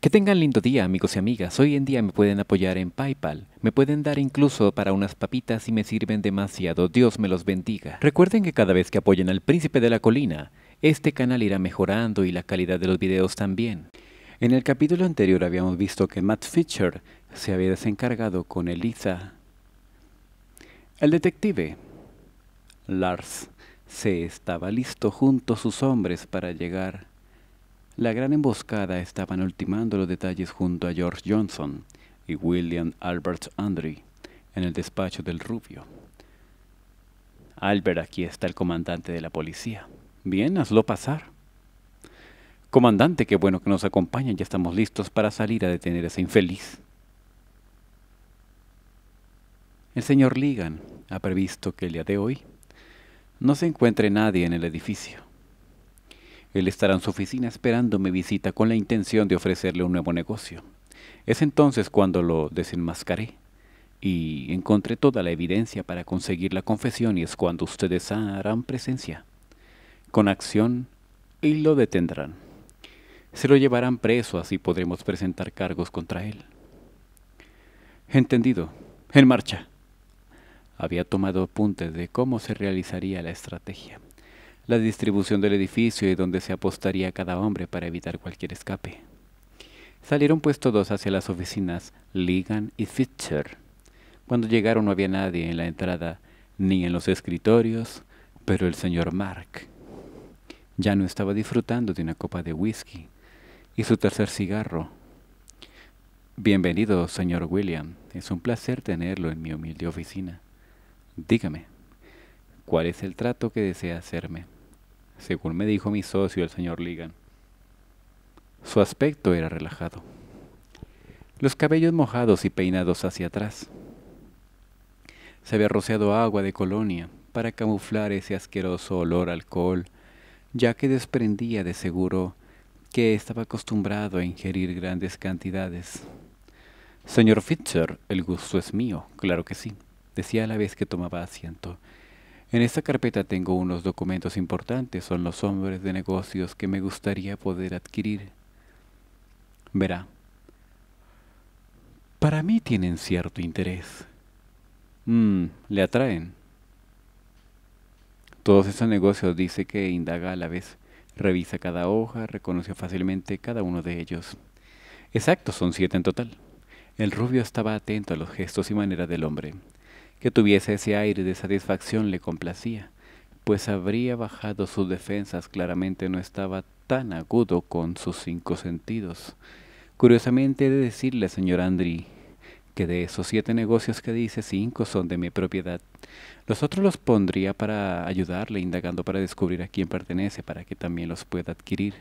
Que tengan lindo día amigos y amigas. Hoy en día me pueden apoyar en PayPal. Me pueden dar incluso para unas papitas y me sirven demasiado. Dios me los bendiga. Recuerden que cada vez que apoyen al príncipe de la colina, este canal irá mejorando y la calidad de los videos también. En el capítulo anterior habíamos visto que Matt Fisher se había desencargado con Elisa. El detective Lars se estaba listo junto a sus hombres para llegar la gran emboscada estaban ultimando los detalles junto a George Johnson y William Albert Andre en el despacho del rubio. Albert, aquí está el comandante de la policía. Bien, hazlo pasar. Comandante, qué bueno que nos acompañan. Ya estamos listos para salir a detener a ese infeliz. El señor Ligan ha previsto que el día de hoy no se encuentre nadie en el edificio. Él estará en su oficina esperando mi visita con la intención de ofrecerle un nuevo negocio. Es entonces cuando lo desenmascaré y encontré toda la evidencia para conseguir la confesión y es cuando ustedes harán presencia. Con acción y lo detendrán. Se lo llevarán preso, así podremos presentar cargos contra él. Entendido. En marcha. Había tomado apuntes de cómo se realizaría la estrategia la distribución del edificio y donde se apostaría cada hombre para evitar cualquier escape. Salieron pues todos hacia las oficinas Ligan y Fitcher. Cuando llegaron no había nadie en la entrada ni en los escritorios, pero el señor Mark ya no estaba disfrutando de una copa de whisky y su tercer cigarro. Bienvenido, señor William. Es un placer tenerlo en mi humilde oficina. Dígame, ¿cuál es el trato que desea hacerme? según me dijo mi socio, el señor Ligan. Su aspecto era relajado. Los cabellos mojados y peinados hacia atrás. Se había rociado agua de colonia para camuflar ese asqueroso olor a alcohol, ya que desprendía de seguro que estaba acostumbrado a ingerir grandes cantidades. Señor Fitcher, el gusto es mío, claro que sí, decía a la vez que tomaba asiento en esta carpeta tengo unos documentos importantes, son los hombres de negocios que me gustaría poder adquirir. Verá, para mí tienen cierto interés. «Mmm, le atraen. Todos esos negocios dice que indaga a la vez, revisa cada hoja, reconoce fácilmente cada uno de ellos. Exacto, son siete en total. El rubio estaba atento a los gestos y maneras del hombre que tuviese ese aire de satisfacción le complacía, pues habría bajado sus defensas, claramente no estaba tan agudo con sus cinco sentidos. Curiosamente he de decirle, señor Andri, que de esos siete negocios que dice, cinco son de mi propiedad. Los otros los pondría para ayudarle, indagando para descubrir a quién pertenece, para que también los pueda adquirir.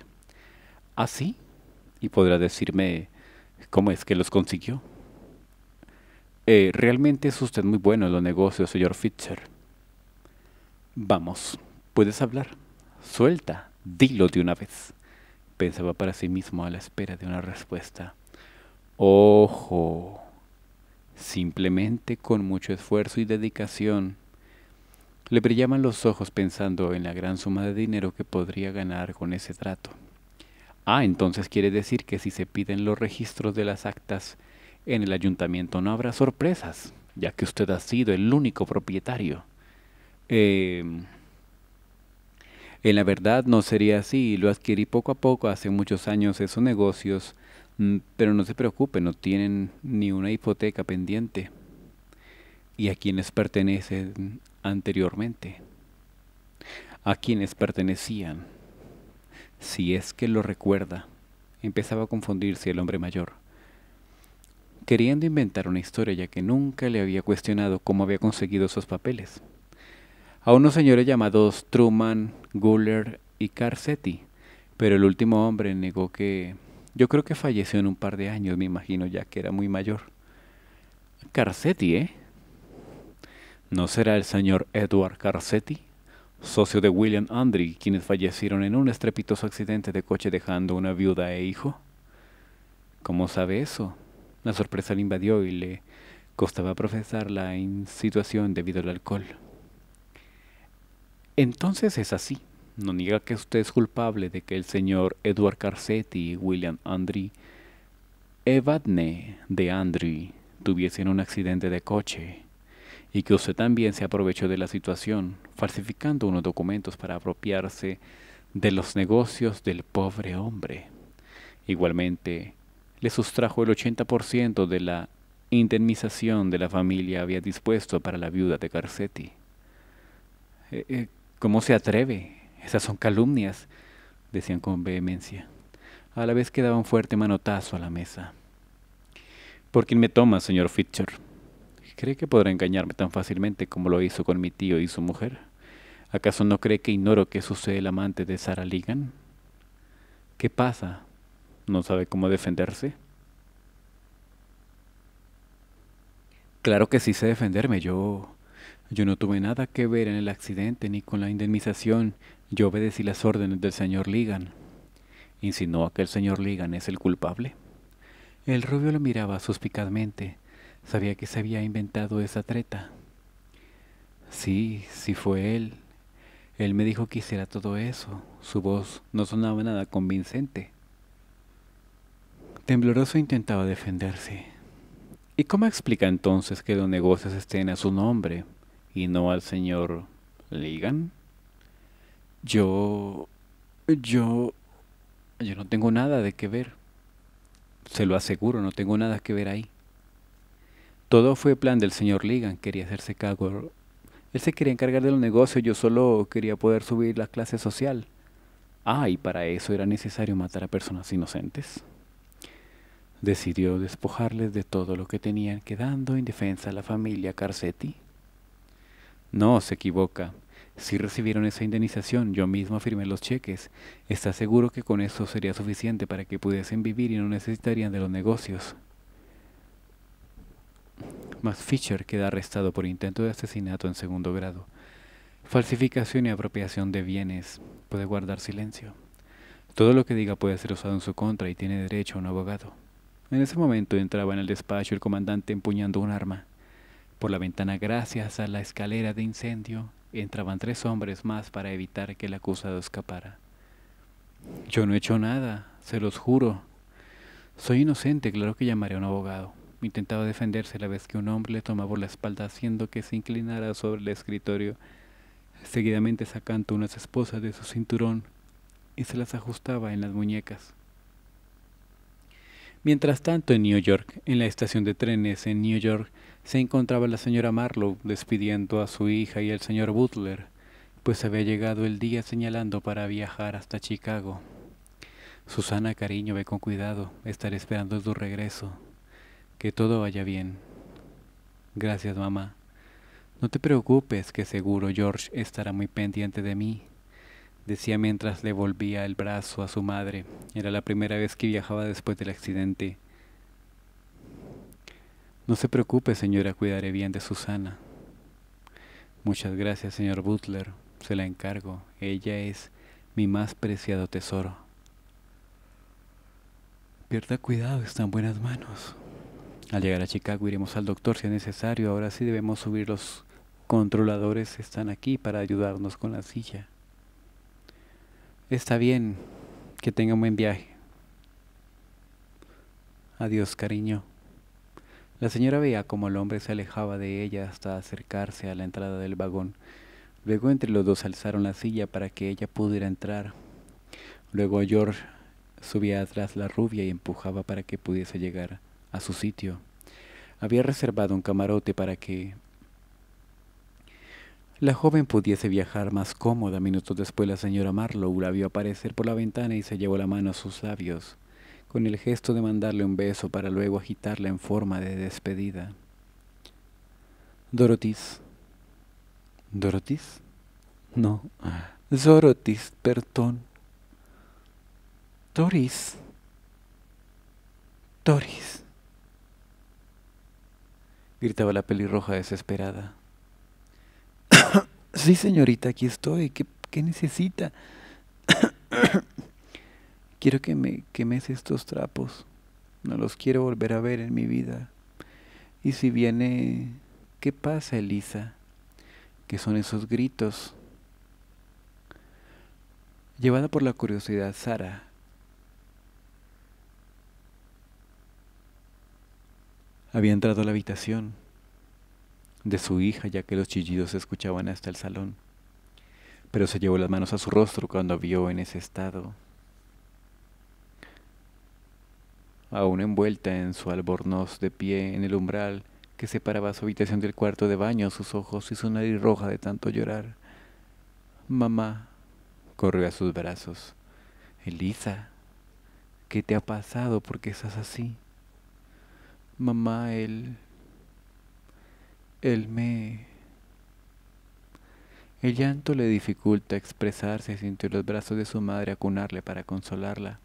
¿Así? ¿Ah, sí? y podrá decirme cómo es que los consiguió. Eh, realmente es usted muy bueno en los negocios, señor Fitcher. Vamos, puedes hablar. Suelta, dilo de una vez. Pensaba para sí mismo a la espera de una respuesta. Ojo. Simplemente con mucho esfuerzo y dedicación. Le brillaban los ojos pensando en la gran suma de dinero que podría ganar con ese trato. Ah, entonces quiere decir que si se piden los registros de las actas, en el ayuntamiento no habrá sorpresas, ya que usted ha sido el único propietario. Em, en la verdad no sería así, lo adquirí poco a poco hace muchos años esos negocios, mm, pero no se preocupe, no tienen ni una hipoteca pendiente. ¿Y a quienes pertenecen anteriormente? ¿A quienes pertenecían? Si es que lo recuerda, empezaba a confundirse el hombre mayor queriendo inventar una historia ya que nunca le había cuestionado cómo había conseguido esos papeles. A unos señores llamados Truman, Guller y Carcetti, pero el último hombre negó que... Yo creo que falleció en un par de años, me imagino, ya que era muy mayor. Carcetti, ¿eh? ¿No será el señor Edward Carcetti? socio de William Andry, quienes fallecieron en un estrepitoso accidente de coche dejando una viuda e hijo? ¿Cómo sabe eso? La sorpresa le invadió y le costaba profesar la situación debido al alcohol. Entonces es así. No niega que usted es culpable de que el señor Edward Carcetti y William Andry Evadne de Andry tuviesen un accidente de coche y que usted también se aprovechó de la situación, falsificando unos documentos para apropiarse de los negocios del pobre hombre. Igualmente, le sustrajo el 80% de la indemnización de la familia había dispuesto para la viuda de Garcetti. Eh, eh, ¿Cómo se atreve? Esas son calumnias, decían con vehemencia. A la vez que un fuerte manotazo a la mesa. ¿Por quién me toma, señor Fitcher? ¿Cree que podrá engañarme tan fácilmente como lo hizo con mi tío y su mujer? ¿Acaso no cree que ignoro qué sucede el amante de Sarah Ligan? ¿Qué pasa? no sabe cómo defenderse. Claro que sí sé defenderme, yo yo no tuve nada que ver en el accidente ni con la indemnización. Yo obedecí las órdenes del señor Ligan. Insinuó que el señor Ligan es el culpable? El rubio lo miraba suspicazmente. Sabía que se había inventado esa treta. Sí, sí fue él. Él me dijo que hiciera todo eso. Su voz no sonaba nada convincente. Tembloroso intentaba defenderse. ¿Y cómo explica entonces que los negocios estén a su nombre y no al señor Ligan? Yo... yo... yo no tengo nada de que ver. Se lo aseguro, no tengo nada que ver ahí. Todo fue plan del señor Ligan, quería hacerse cargo. Él se quería encargar de los negocios, yo solo quería poder subir la clase social. Ah, y para eso era necesario matar a personas inocentes decidió despojarles de todo lo que tenían, quedando indefensa la familia Carcetti. No, se equivoca. Si recibieron esa indemnización, yo mismo firmé los cheques. Está seguro que con eso sería suficiente para que pudiesen vivir y no necesitarían de los negocios. Mas Fischer queda arrestado por intento de asesinato en segundo grado, falsificación y apropiación de bienes. Puede guardar silencio. Todo lo que diga puede ser usado en su contra y tiene derecho a un abogado. En ese momento entraba en el despacho el comandante empuñando un arma. Por la ventana, gracias a la escalera de incendio, entraban tres hombres más para evitar que el acusado escapara. Yo no he hecho nada, se los juro. Soy inocente, claro que llamaré a un abogado. Intentaba defenderse la vez que un hombre le tomaba por la espalda haciendo que se inclinara sobre el escritorio, seguidamente sacando unas esposas de su cinturón y se las ajustaba en las muñecas. Mientras tanto, en New York, en la estación de trenes en New York, se encontraba la señora Marlowe despidiendo a su hija y al señor Butler, pues había llegado el día señalando para viajar hasta Chicago. Susana, cariño, ve con cuidado, estaré esperando tu regreso. Que todo vaya bien. Gracias, mamá. No te preocupes, que seguro George estará muy pendiente de mí decía mientras le volvía el brazo a su madre. Era la primera vez que viajaba después del accidente. No se preocupe, señora, cuidaré bien de Susana. Muchas gracias, señor Butler. Se la encargo. Ella es mi más preciado tesoro. Pierda cuidado, Están buenas manos. Al llegar a Chicago iremos al doctor si es necesario. Ahora sí debemos subir los controladores están aquí para ayudarnos con la silla. Está bien, que tenga un buen viaje. Adiós, cariño. La señora veía como el hombre se alejaba de ella hasta acercarse a la entrada del vagón. Luego entre los dos alzaron la silla para que ella pudiera entrar. Luego George subía atrás la rubia y empujaba para que pudiese llegar a su sitio. Había reservado un camarote para que la joven pudiese viajar más cómoda. Minutos después la señora Marlowe la vio aparecer por la ventana y se llevó la mano a sus labios, con el gesto de mandarle un beso para luego agitarla en forma de despedida. Dorotis. ¿Dorotis? No. Zorotis, perdón. Doris. Doris. Gritaba la pelirroja desesperada sí señorita, aquí estoy, ¿qué, necesita? quiero que me quemes estos trapos, no los quiero volver a ver en mi vida. Y si viene, ¿qué pasa, Elisa? ¿Qué son esos gritos? Llevada por la curiosidad, Sara había entrado a la habitación de su hija, ya que los chillidos se escuchaban hasta el salón. Pero se llevó las manos a su rostro cuando vio en ese estado, aún envuelta en su albornoz de pie en el umbral que separaba su habitación del cuarto de baño, sus ojos y su nariz roja de tanto llorar. Mamá corrió a sus brazos. Elisa, ¿qué te ha pasado? ¿Por qué estás así? Mamá, él él me... El llanto le dificulta expresarse, sintió los brazos de su madre acunarle para consolarla.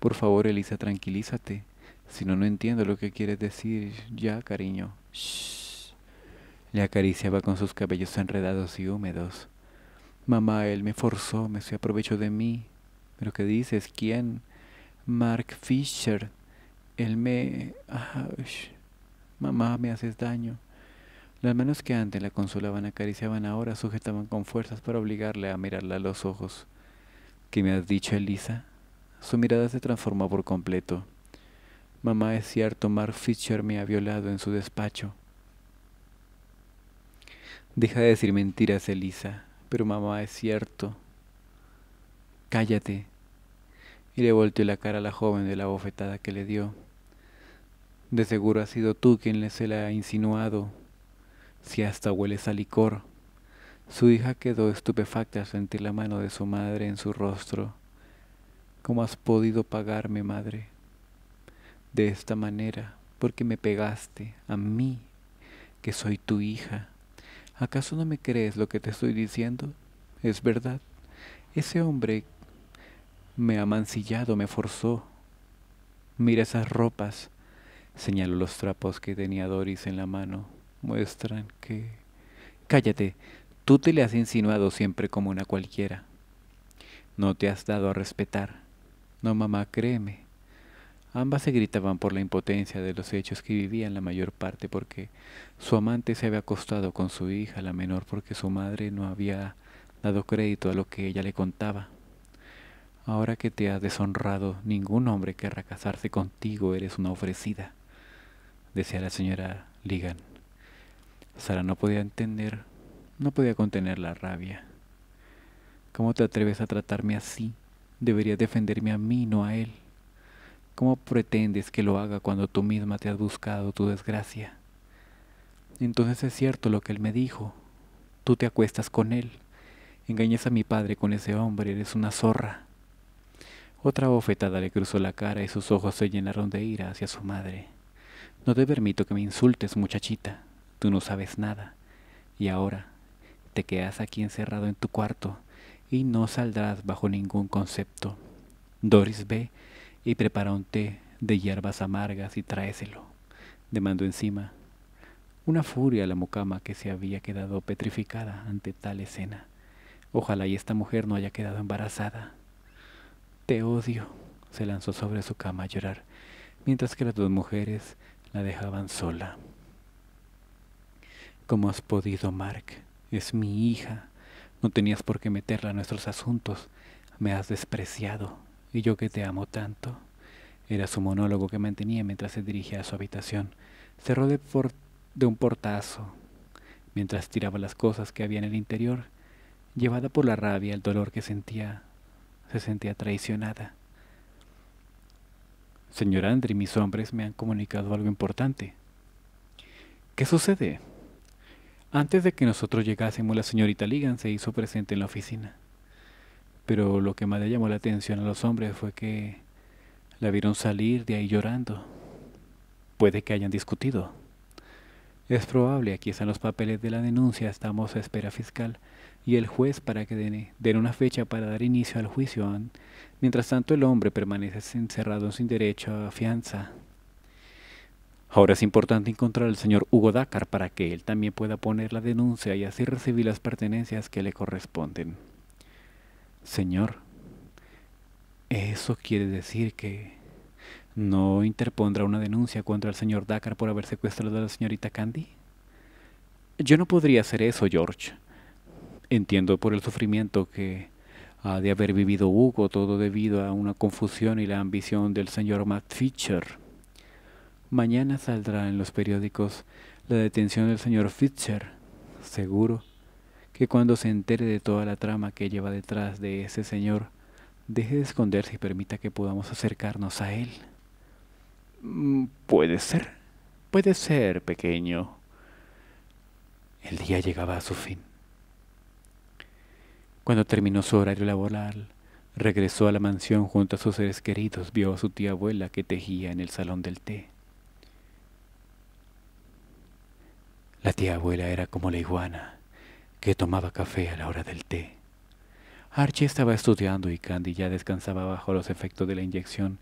Por favor, Elisa, tranquilízate. Si no, no entiendo lo que quieres decir. Ya, cariño. Shh. Le acariciaba con sus cabellos enredados y húmedos. Mamá, él me forzó, me se aprovechó de mí. ¿Pero qué dices? ¿Quién? Mark Fisher. Él me... Ah, Mamá, me haces daño. Las manos que antes la consolaban acariciaban ahora sujetaban con fuerzas para obligarle a mirarla a los ojos. ¿Qué me has dicho, Elisa? Su mirada se transformó por completo. Mamá, es cierto, Mark Fisher me ha violado en su despacho. Deja de decir mentiras, Elisa, pero mamá, es cierto. Cállate. Y le volteó la cara a la joven de la bofetada que le dio. De seguro ha sido tú quien le se la ha insinuado, si hasta hueles a licor. Su hija quedó estupefacta al sentir la mano de su madre en su rostro. ¿Cómo has podido pagarme, madre? De esta manera, porque me pegaste, a mí, que soy tu hija. ¿Acaso no me crees lo que te estoy diciendo? Es verdad. Ese hombre me ha mancillado, me forzó. Mira esas ropas, señaló los trapos que tenía Doris en la mano muestran que... Cállate, tú te le has insinuado siempre como una cualquiera. No te has dado a respetar. No, mamá, créeme. Ambas se gritaban por la impotencia de los hechos que vivían la mayor parte porque su amante se había acostado con su hija, la menor, porque su madre no había dado crédito a lo que ella le contaba. Ahora que te ha deshonrado, ningún hombre querrá casarse contigo, eres una ofrecida, decía la señora Ligan. Sara no podía entender, no podía contener la rabia. ¿Cómo te atreves a tratarme así? Deberías defenderme a mí, no a él. ¿Cómo pretendes que lo haga cuando tú misma te has buscado tu desgracia? Entonces es cierto lo que él me dijo. Tú te acuestas con él. Engañas a mi padre con ese hombre, eres una zorra. Otra bofetada le cruzó la cara y sus ojos se llenaron de ira hacia su madre. No te permito que me insultes, muchachita tú no sabes nada. Y ahora te quedas aquí encerrado en tu cuarto y no saldrás bajo ningún concepto. Doris ve y prepara un té de hierbas amargas y tráeselo. Demandó encima. Una furia a la mucama que se había quedado petrificada ante tal escena. Ojalá y esta mujer no haya quedado embarazada. Te odio, se lanzó sobre su cama a llorar, mientras que las dos mujeres la dejaban sola. «¿Cómo has podido, Mark. Es mi hija. No tenías por qué meterla a nuestros asuntos. Me has despreciado. Y yo que te amo tanto. Era su monólogo que mantenía mientras se dirigía a su habitación. Cerró de, de un portazo, mientras tiraba las cosas que había en el interior, llevada por la rabia, el dolor que sentía, se sentía traicionada. Señor Andre, mis hombres me han comunicado algo importante. ¿Qué sucede? Antes de que nosotros llegásemos, la señorita Ligan se hizo presente en la oficina. Pero lo que más le llamó la atención a los hombres fue que la vieron salir de ahí llorando. Puede que hayan discutido. Es probable, aquí están los papeles de la denuncia, estamos a espera fiscal y el juez para que den, den una fecha para dar inicio al juicio. Mientras tanto el hombre permanece encerrado sin derecho a fianza. Ahora es importante encontrar al señor Hugo Dakar para que él también pueda poner la denuncia y así recibir las pertenencias que le corresponden. Señor, eso quiere decir que no interpondrá una denuncia contra el señor Dakar por haber secuestrado a la señorita Candy. Yo no podría hacer eso, George. Entiendo por el sufrimiento que ha de haber vivido Hugo, todo debido a una confusión y la ambición del señor Matt Fisher Mañana saldrá en los periódicos la detención del señor Fitcher. Seguro que cuando se entere de toda la trama que lleva detrás de ese señor, deje de esconderse y permita que podamos acercarnos a él. Mm, puede ser, puede ser, pequeño. El día llegaba a su fin. Cuando terminó su horario laboral, regresó a la mansión junto a sus seres queridos, vio a su tía abuela que tejía en el salón del té. La tía abuela era como la iguana, que tomaba café a la hora del té. Archie estaba estudiando y Candy ya descansaba bajo los efectos de la inyección,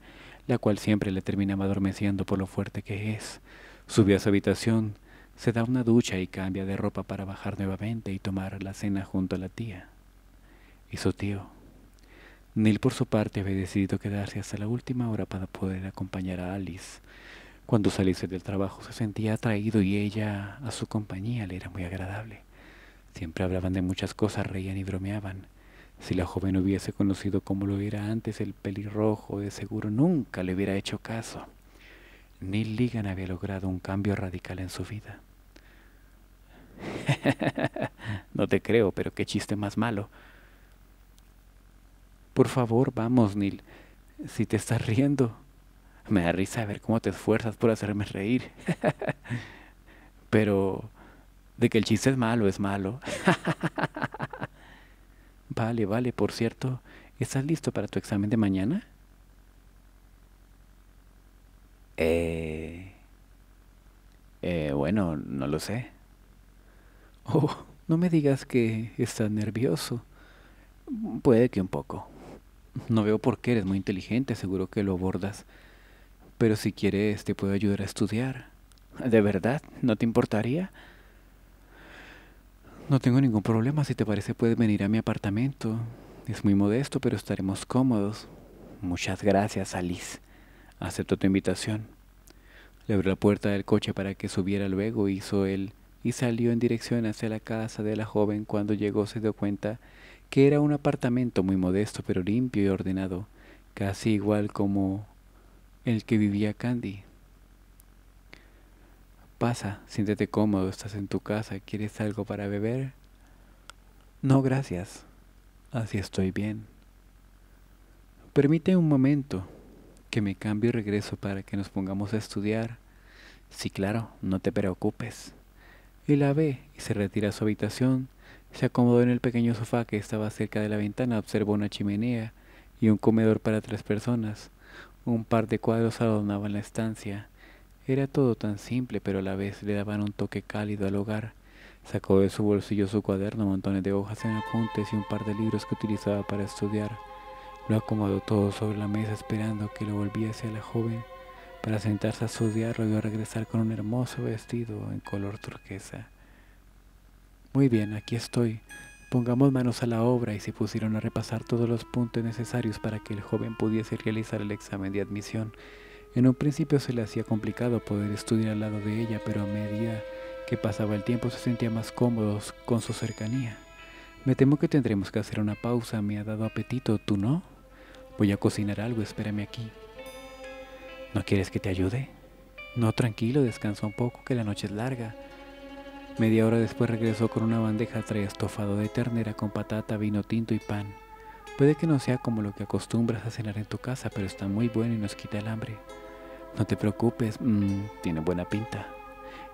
la cual siempre le terminaba adormeciendo por lo fuerte que es. Subió a su habitación, se da una ducha y cambia de ropa para bajar nuevamente y tomar la cena junto a la tía y su tío. Neil por su parte había decidido quedarse hasta la última hora para poder acompañar a Alice, cuando saliese del trabajo se sentía atraído y ella a su compañía le era muy agradable. Siempre hablaban de muchas cosas, reían y bromeaban. Si la joven hubiese conocido como lo era antes el pelirrojo, de seguro nunca le hubiera hecho caso. Neil Ligan había logrado un cambio radical en su vida. no te creo, pero qué chiste más malo. Por favor, vamos, Neil, si te estás riendo me da risa ver cómo te esfuerzas por hacerme reír. Pero de que el chiste es malo, es malo. vale, vale, por cierto, ¿estás listo para tu examen de mañana? Eh... Eh, bueno, no lo sé. Oh, no me digas que estás nervioso. Puede que un poco. No veo por qué eres muy inteligente, seguro que lo abordas pero si quieres, te puedo ayudar a estudiar. ¿De verdad? ¿No te importaría? No tengo ningún problema. Si te parece, puedes venir a mi apartamento. Es muy modesto, pero estaremos cómodos. Muchas gracias, Alice. Acepto tu invitación. Le abrió la puerta del coche para que subiera luego, hizo él, y salió en dirección hacia la casa de la joven. Cuando llegó se dio cuenta que era un apartamento muy modesto, pero limpio y ordenado, casi igual como el que vivía Candy. Pasa, siéntete cómodo, estás en tu casa, ¿quieres algo para beber? No, gracias. Así estoy bien. Permite un momento que me cambio y regreso para que nos pongamos a estudiar. Sí, claro, no te preocupes. Y la ve y se retira a su habitación. Se acomodó en el pequeño sofá que estaba cerca de la ventana, observó una chimenea y un comedor para tres personas. Un par de cuadros adornaban la estancia. Era todo tan simple, pero a la vez le daban un toque cálido al hogar. Sacó de su bolsillo su cuaderno, montones de hojas en apuntes y un par de libros que utilizaba para estudiar. Lo acomodó todo sobre la mesa esperando que lo volviese a la joven para sentarse a estudiarlo y a regresar con un hermoso vestido en color turquesa. Muy bien, aquí estoy, Pongamos manos a la obra y se pusieron a repasar todos los puntos necesarios para que el joven pudiese realizar el examen de admisión. En un principio se le hacía complicado poder estudiar al lado de ella, pero a medida que pasaba el tiempo se sentía más cómodo con su cercanía. Me temo que tendremos que hacer una pausa, me ha dado apetito, ¿tú no? Voy a cocinar algo, espérame aquí. ¿No quieres que te ayude? No, tranquilo, descansa un poco, que la noche es larga. Media hora después regresó con una bandeja, traía estofado de ternera con patata, vino tinto y pan. Puede que no sea como lo que acostumbras a cenar en tu casa, pero está muy bueno y nos quita el hambre. No te preocupes, mm, tiene buena pinta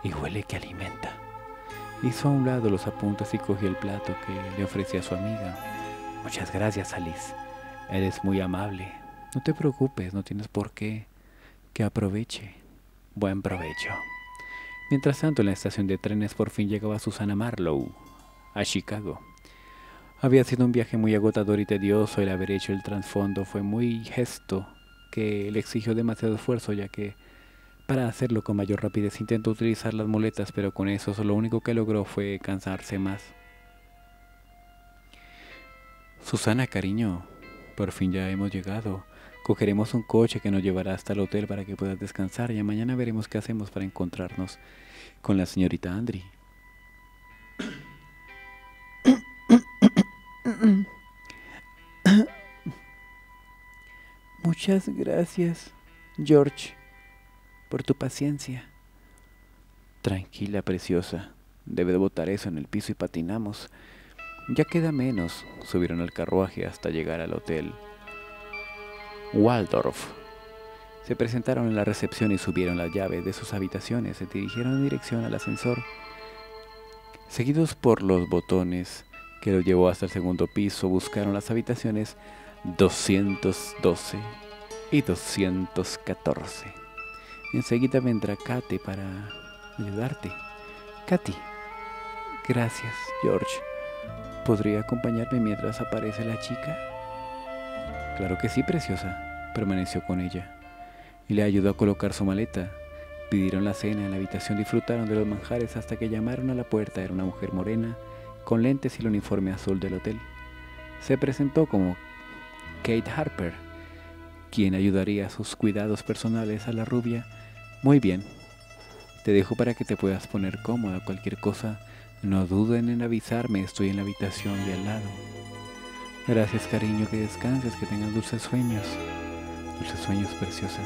y huele que alimenta. Hizo a un lado los apuntes y cogió el plato que le ofrecía su amiga. Muchas gracias, Alice. Eres muy amable. No te preocupes, no tienes por qué. Que aproveche. Buen provecho. Mientras tanto, en la estación de trenes por fin llegaba Susana Marlowe, a Chicago. Había sido un viaje muy agotador y tedioso, el haber hecho el trasfondo fue muy gesto, que le exigió demasiado esfuerzo, ya que para hacerlo con mayor rapidez intentó utilizar las muletas, pero con eso lo único que logró fue cansarse más. Susana, cariño, por fin ya hemos llegado. Cogeremos un coche que nos llevará hasta el hotel para que puedas descansar y mañana veremos qué hacemos para encontrarnos con la señorita Andri. Muchas gracias, George, por tu paciencia. Tranquila, preciosa. Debe botar eso en el piso y patinamos. Ya queda menos. Subieron al carruaje hasta llegar al hotel. Waldorf. Se presentaron en la recepción y subieron las llaves de sus habitaciones. Se dirigieron en dirección al ascensor, seguidos por los botones que lo llevó hasta el segundo piso. Buscaron las habitaciones 212 y 214. Enseguida vendrá Kate para ayudarte. Katy, gracias, George. ¿Podría acompañarme mientras aparece la chica? Claro que sí, preciosa, permaneció con ella, y le ayudó a colocar su maleta. Pidieron la cena en la habitación, disfrutaron de los manjares hasta que llamaron a la puerta. Era una mujer morena, con lentes y el uniforme azul del hotel. Se presentó como Kate Harper, quien ayudaría a sus cuidados personales a la rubia. Muy bien, te dejo para que te puedas poner cómoda. Cualquier cosa, no duden en avisarme, estoy en la habitación de al lado. Gracias cariño, que descanses, que tengas dulces sueños. Dulces sueños, preciosa.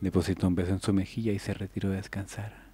Depositó un beso en su mejilla y se retiró a descansar.